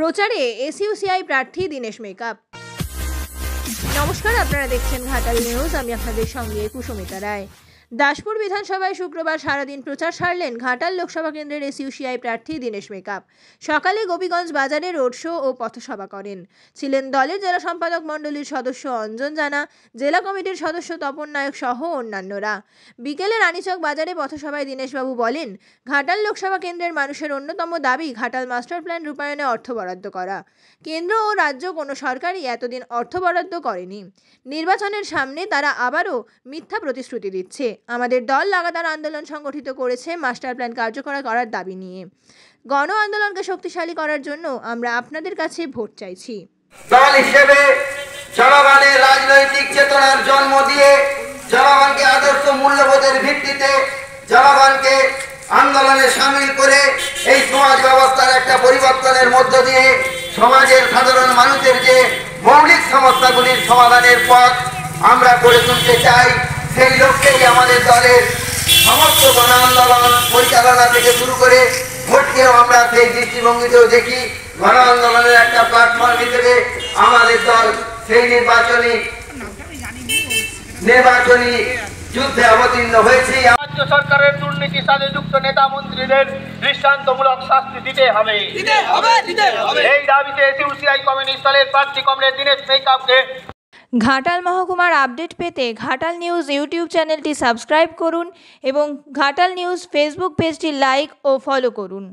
প্রচারে এসইউসিআই প্রার্থী দীনেশ মেকআপ নমস্কার আপনারা দেখছেন ঘাটাল নিউজ আমি আপনাদের সঙ্গে কুসুমিতা রায় দাসপুর বিধানসভায় শুক্রবার সারাদিন প্রচার সারলেন ঘাটাল লোকসভা কেন্দ্রের এসইউসিআই প্রার্থী দীনেশ মেকআপ সকালে গোপীগঞ্জ বাজারে রোড শো ও পথসভা করেন ছিলেন দলের জেলা সম্পাদক মণ্ডলীর সদস্য অঞ্জন জানা জেলা কমিটির সদস্য তপন নায়ক সহ অন্যান্যরা বিকেলে রানীচক বাজারে পথসভায় দীনেশবাবু বলেন ঘাটাল লোকসভা কেন্দ্রের মানুষের অন্যতম দাবি ঘাটাল মাস্টার প্ল্যান রূপায়ণে অর্থ বরাদ্দ করা কেন্দ্র ও রাজ্য কোনো সরকারই এতদিন অর্থ বরাদ্দ করেনি নির্বাচনের সামনে তারা আবারও মিথ্যা প্রতিশ্রুতি দিচ্ছে আমাদের দল লাগাতার আন্দোলন সংগঠিত করেছে মাস্টার প্ল্যান কার্যকর করার দাবি নিয়ে গণ আন্দোলনকে শক্তিশালী করার জন্য আমরা আপনাদের কাছে ভোট চাইছি দল হিসেবে জনগণের রাজনৈতিক চেতনার জন্ম দিয়ে জনগণকে আদর্শ মূল্যবোধের ভিত্তিতে জনগণকে আন্দোলনে সামিল করে এই সমাজ ব্যবস্থার একটা পরিবর্তনের মধ্য দিয়ে সমাজের সাধারণ মানুষের যে মৌলিক সমস্যাগুলির সমাধানের পথ আমরা গড়ে তুলতে চাই সেই লক্ষ্যেই আমাদের দলের সমস্ত গণ আন্দোলন পরিচালনা থেকে শুরু করে ভোটকেও আমরা সেই দৃষ্টিভঙ্গিতেও দেখি গণ আন্দোলনের একটা প্ল্যাটফর্ম হিসেবে আমাদের দল সেই নির্বাচনী নির্বাচনী যুদ্ধে অবতীর্ণ হয়েছে সরকারের দুর্নীতির সাথে যুক্ত নেতা মন্ত্রীদের দৃষ্টান্তমূলক শাস্তি দিতে হবে এই দাবিতে সিউসিআই কমিউনিস্ট দলের প্রার্থী কমরেড দিনেশ মেকআপকে ঘাটাল মহকুমার আপডেট পেতে ঘাটাল নিউজ ইউটিউব চ্যানেলটি সাবস্ক্রাইব করুন এবং ঘাটাল নিউজ ফেসবুক পেজটি লাইক ও ফলো করুন